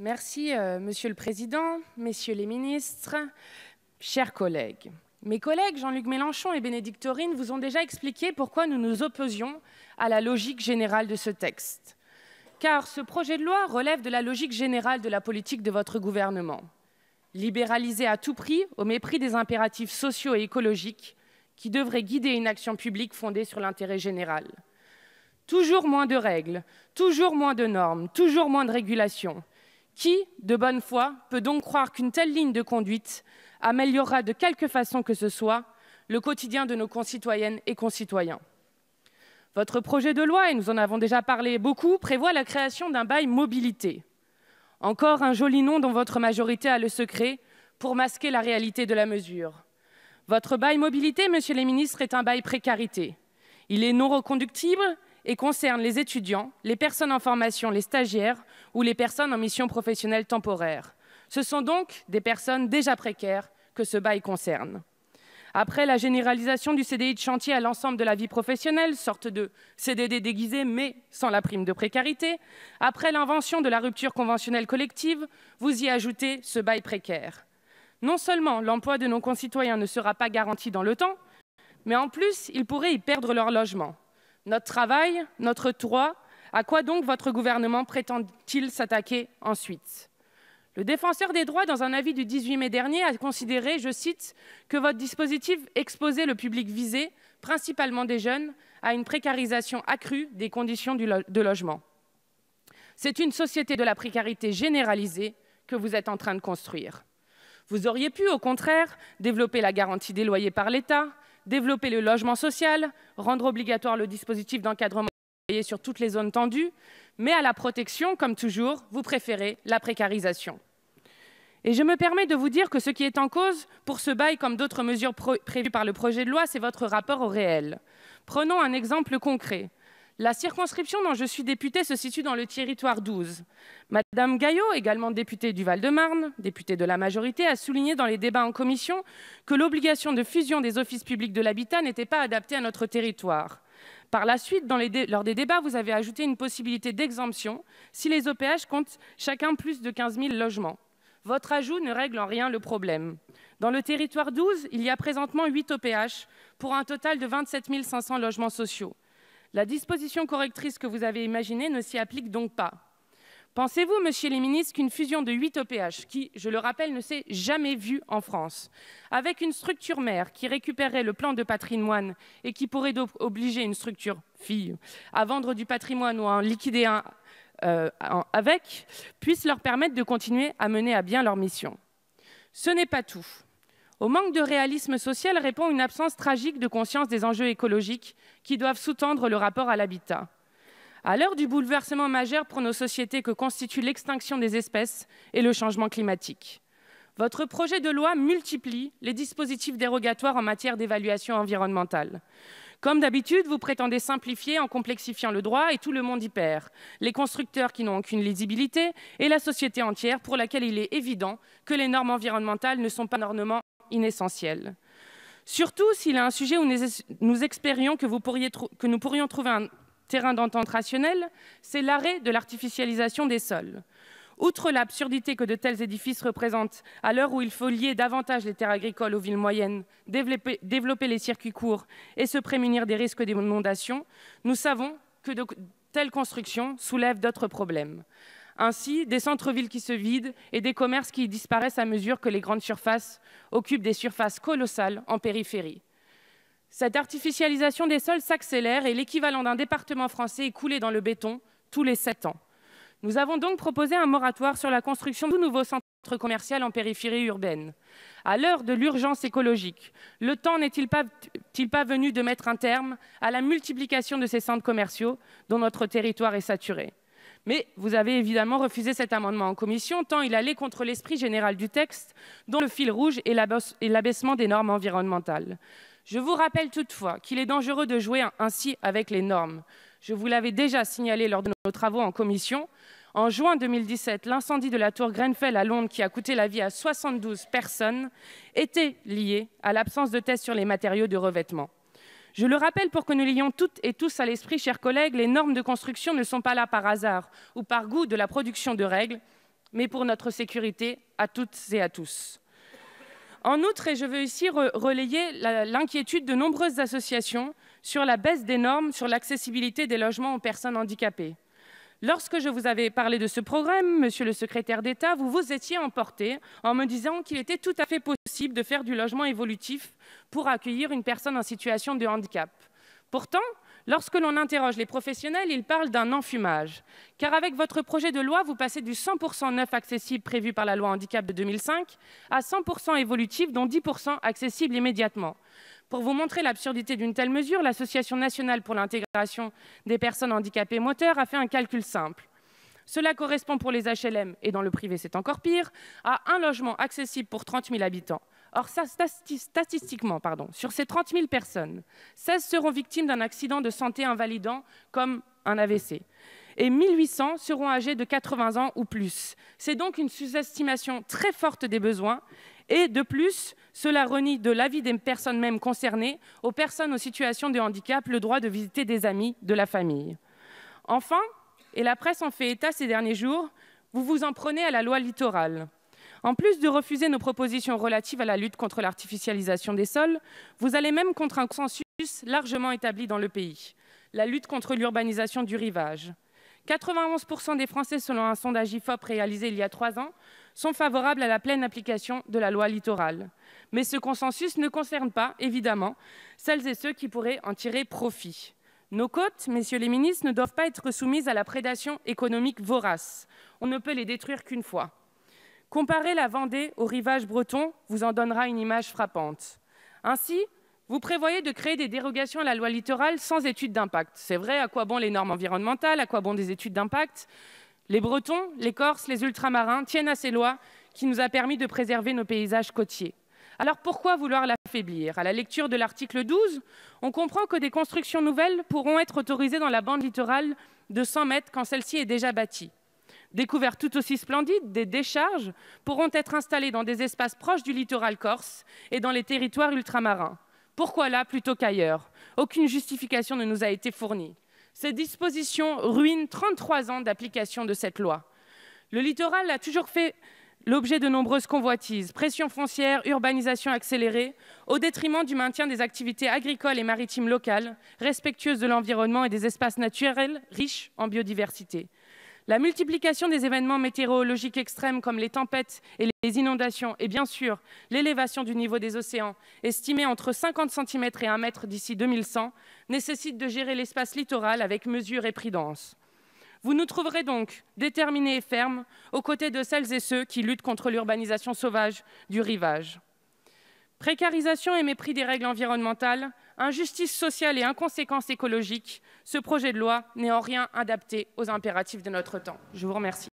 Merci, euh, Monsieur le Président, Messieurs les ministres, chers collègues. Mes collègues Jean-Luc Mélenchon et Bénédicte vous ont déjà expliqué pourquoi nous nous opposions à la logique générale de ce texte. Car ce projet de loi relève de la logique générale de la politique de votre gouvernement. libéralisé à tout prix, au mépris des impératifs sociaux et écologiques, qui devraient guider une action publique fondée sur l'intérêt général. Toujours moins de règles, toujours moins de normes, toujours moins de régulations. Qui, de bonne foi, peut donc croire qu'une telle ligne de conduite améliorera de quelque façon que ce soit le quotidien de nos concitoyennes et concitoyens Votre projet de loi, et nous en avons déjà parlé beaucoup, prévoit la création d'un bail mobilité. Encore un joli nom dont votre majorité a le secret pour masquer la réalité de la mesure. Votre bail mobilité, monsieur les ministres, est un bail précarité. Il est non reconductible, et concerne les étudiants, les personnes en formation, les stagiaires ou les personnes en mission professionnelle temporaire. Ce sont donc des personnes déjà précaires que ce bail concerne. Après la généralisation du CDI de chantier à l'ensemble de la vie professionnelle, sorte de CDD déguisé mais sans la prime de précarité, après l'invention de la rupture conventionnelle collective, vous y ajoutez ce bail précaire. Non seulement l'emploi de nos concitoyens ne sera pas garanti dans le temps, mais en plus, ils pourraient y perdre leur logement. Notre travail, notre droit, à quoi donc votre gouvernement prétend-il s'attaquer ensuite Le défenseur des droits, dans un avis du 18 mai dernier, a considéré, je cite, que votre dispositif exposait le public visé, principalement des jeunes, à une précarisation accrue des conditions de logement. C'est une société de la précarité généralisée que vous êtes en train de construire. Vous auriez pu, au contraire, développer la garantie des loyers par l'État, développer le logement social, rendre obligatoire le dispositif d'encadrement sur toutes les zones tendues, mais à la protection, comme toujours, vous préférez la précarisation. Et je me permets de vous dire que ce qui est en cause pour ce bail, comme d'autres mesures prévues par le projet de loi, c'est votre rapport au réel. Prenons un exemple concret. La circonscription dont je suis députée se situe dans le territoire 12. Madame Gaillot, également députée du Val-de-Marne, députée de la majorité, a souligné dans les débats en commission que l'obligation de fusion des offices publics de l'habitat n'était pas adaptée à notre territoire. Par la suite, lors des débats, vous avez ajouté une possibilité d'exemption si les OPH comptent chacun plus de 15 000 logements. Votre ajout ne règle en rien le problème. Dans le territoire 12, il y a présentement 8 OPH pour un total de 27 500 logements sociaux. La disposition correctrice que vous avez imaginée ne s'y applique donc pas. Pensez-vous, monsieur les ministres, qu'une fusion de 8 OPH, qui, je le rappelle, ne s'est jamais vue en France, avec une structure mère qui récupérait le plan de patrimoine et qui pourrait obliger une structure fille à vendre du patrimoine ou à en liquider un euh, avec, puisse leur permettre de continuer à mener à bien leur mission Ce n'est pas tout. Au manque de réalisme social répond une absence tragique de conscience des enjeux écologiques qui doivent sous-tendre le rapport à l'habitat. À l'heure du bouleversement majeur pour nos sociétés que constituent l'extinction des espèces et le changement climatique, votre projet de loi multiplie les dispositifs dérogatoires en matière d'évaluation environnementale. Comme d'habitude, vous prétendez simplifier en complexifiant le droit et tout le monde y perd. Les constructeurs qui n'ont aucune lisibilité et la société entière pour laquelle il est évident que les normes environnementales ne sont pas un inessentiel. Surtout s'il y a un sujet où nous espérions que, que nous pourrions trouver un terrain d'entente rationnel, c'est l'arrêt de l'artificialisation des sols. Outre l'absurdité que de tels édifices représentent, à l'heure où il faut lier davantage les terres agricoles aux villes moyennes, développer, développer les circuits courts et se prémunir des risques d'inondation, nous savons que de telles constructions soulèvent d'autres problèmes. Ainsi, des centres-villes qui se vident et des commerces qui disparaissent à mesure que les grandes surfaces occupent des surfaces colossales en périphérie. Cette artificialisation des sols s'accélère et l'équivalent d'un département français est coulé dans le béton tous les sept ans. Nous avons donc proposé un moratoire sur la construction de nouveaux centres commerciaux en périphérie urbaine. À l'heure de l'urgence écologique, le temps n'est-il pas, pas venu de mettre un terme à la multiplication de ces centres commerciaux dont notre territoire est saturé mais vous avez évidemment refusé cet amendement en commission, tant il allait contre l'esprit général du texte, dont le fil rouge est l'abaissement des normes environnementales. Je vous rappelle toutefois qu'il est dangereux de jouer ainsi avec les normes. Je vous l'avais déjà signalé lors de nos travaux en commission. En juin 2017, l'incendie de la tour Grenfell à Londres, qui a coûté la vie à 72 personnes, était lié à l'absence de tests sur les matériaux de revêtement. Je le rappelle pour que nous l'ayons toutes et tous à l'esprit, chers collègues, les normes de construction ne sont pas là par hasard ou par goût de la production de règles, mais pour notre sécurité à toutes et à tous. En outre, et je veux ici relayer l'inquiétude de nombreuses associations sur la baisse des normes sur l'accessibilité des logements aux personnes handicapées. Lorsque je vous avais parlé de ce programme, monsieur le secrétaire d'État, vous vous étiez emporté en me disant qu'il était tout à fait possible de faire du logement évolutif pour accueillir une personne en situation de handicap. Pourtant, Lorsque l'on interroge les professionnels, ils parlent d'un enfumage. Car avec votre projet de loi, vous passez du 100% neuf accessible prévu par la loi handicap de 2005 à 100% évolutif, dont 10% accessible immédiatement. Pour vous montrer l'absurdité d'une telle mesure, l'Association nationale pour l'intégration des personnes handicapées moteurs a fait un calcul simple. Cela correspond pour les HLM, et dans le privé c'est encore pire, à un logement accessible pour 30 000 habitants. Or, statistiquement, pardon, sur ces 30 000 personnes, 16 seront victimes d'un accident de santé invalidant, comme un AVC. Et 1800 seront âgés de 80 ans ou plus. C'est donc une sous-estimation très forte des besoins. Et de plus, cela renie de l'avis des personnes même concernées aux personnes aux situations de handicap le droit de visiter des amis de la famille. Enfin, et la presse en fait état ces derniers jours, vous vous en prenez à la loi littorale. En plus de refuser nos propositions relatives à la lutte contre l'artificialisation des sols, vous allez même contre un consensus largement établi dans le pays la lutte contre l'urbanisation du rivage. 91% des Français, selon un sondage IFOP réalisé il y a trois ans, sont favorables à la pleine application de la loi littorale. Mais ce consensus ne concerne pas, évidemment, celles et ceux qui pourraient en tirer profit. Nos côtes, messieurs les ministres, ne doivent pas être soumises à la prédation économique vorace. On ne peut les détruire qu'une fois. Comparer la Vendée au rivage breton vous en donnera une image frappante. Ainsi, vous prévoyez de créer des dérogations à la loi littorale sans étude d'impact. C'est vrai, à quoi bon les normes environnementales À quoi bon des études d'impact Les Bretons, les Corses, les Ultramarins tiennent à ces lois qui nous a permis de préserver nos paysages côtiers. Alors pourquoi vouloir l'affaiblir À la lecture de l'article 12, on comprend que des constructions nouvelles pourront être autorisées dans la bande littorale de 100 mètres quand celle-ci est déjà bâtie. Découvertes tout aussi splendides, des décharges pourront être installées dans des espaces proches du littoral corse et dans les territoires ultramarins. Pourquoi là plutôt qu'ailleurs Aucune justification ne nous a été fournie. Ces dispositions ruinent 33 ans d'application de cette loi. Le littoral a toujours fait l'objet de nombreuses convoitises, pression foncière, urbanisation accélérée, au détriment du maintien des activités agricoles et maritimes locales, respectueuses de l'environnement et des espaces naturels riches en biodiversité. La multiplication des événements météorologiques extrêmes comme les tempêtes et les inondations et bien sûr l'élévation du niveau des océans, estimée entre 50 cm et 1 mètre d'ici 2100, nécessite de gérer l'espace littoral avec mesure et prudence. Vous nous trouverez donc déterminés et fermes aux côtés de celles et ceux qui luttent contre l'urbanisation sauvage du rivage. Précarisation et mépris des règles environnementales, injustice sociale et inconséquence écologique, ce projet de loi n'est en rien adapté aux impératifs de notre temps. Je vous remercie.